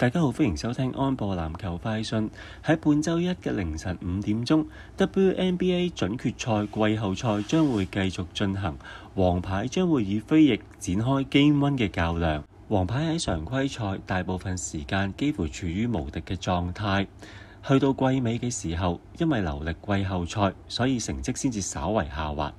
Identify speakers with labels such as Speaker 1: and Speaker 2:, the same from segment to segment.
Speaker 1: 大家好，欢迎收听安博篮球快讯。喺本周一嘅凌晨五点钟，WNBA 准决赛季后赛将会继续进行，黄牌将会与飞翼展开惊温嘅较量。黄牌喺常规赛大部分时间几乎处于无敌嘅状态，去到季尾嘅时候，因为流力季后赛，所以成绩先至稍为下滑。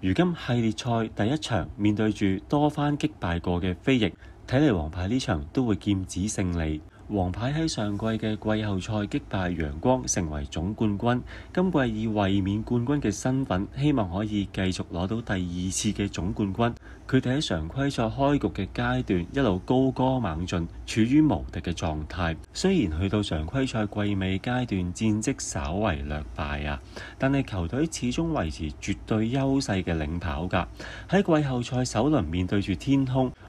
Speaker 1: 如今系列赛第一场面对住多番击败过嘅飞翼。睇嚟皇牌呢場都會剑指勝利。皇牌喺上季嘅季後賽擊敗陽光，成為總冠軍。今季以衛冕冠軍嘅身份，希望可以繼續攞到第二次嘅總冠軍。佢哋喺常規賽開局嘅階段，一路高歌猛進，處於無敵嘅狀態。雖然去到常規賽季尾階段戰績稍為略敗啊，但係球隊始終維持絕對優勢嘅領跑㗎。喺季後賽首輪面對住天空。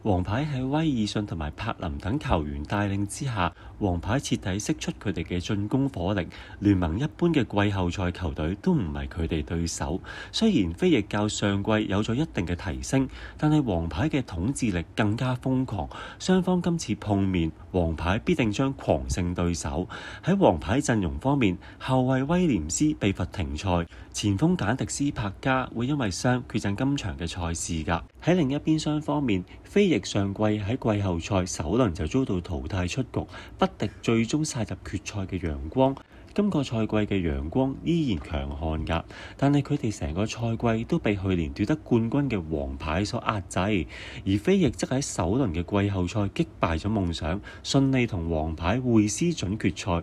Speaker 1: 皇牌喺威尔逊同埋柏林等球员带领之下，皇牌彻底释出佢哋嘅进攻火力。联盟一般嘅季后赛球队都唔系佢哋对手。虽然飞翼较上季有咗一定嘅提升，但系皇牌嘅统治力更加疯狂。双方今次碰面，皇牌必定将狂胜对手。喺皇牌阵容方面，后卫威廉斯被罚停赛，前锋简迪斯帕加会因为伤缺阵今场嘅赛事噶。喺另一边双方面，飞翼上季喺季后赛首轮就遭到淘汰出局，不敌最终杀入决赛嘅阳光。今个赛季嘅阳光依然强悍噶，但系佢哋成个赛季都被去年夺得冠军嘅黄牌所压制。而飞翼则喺首轮嘅季后赛击败咗梦想，顺利同黄牌会师准决赛。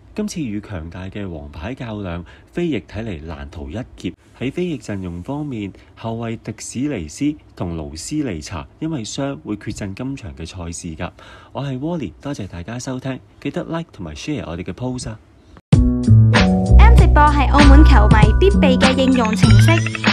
Speaker 1: 今次與強大嘅王牌較量，飛翼睇嚟難逃一劫。喺飛翼陣容方面，後衛迪史尼斯同劳斯尼查因為傷會缺陣今場嘅賽事㗎。我係 Wally，多謝大家收聽，記得 like 同埋 share 我哋嘅 post 啊！M 直播係澳門球迷必備嘅應用程式。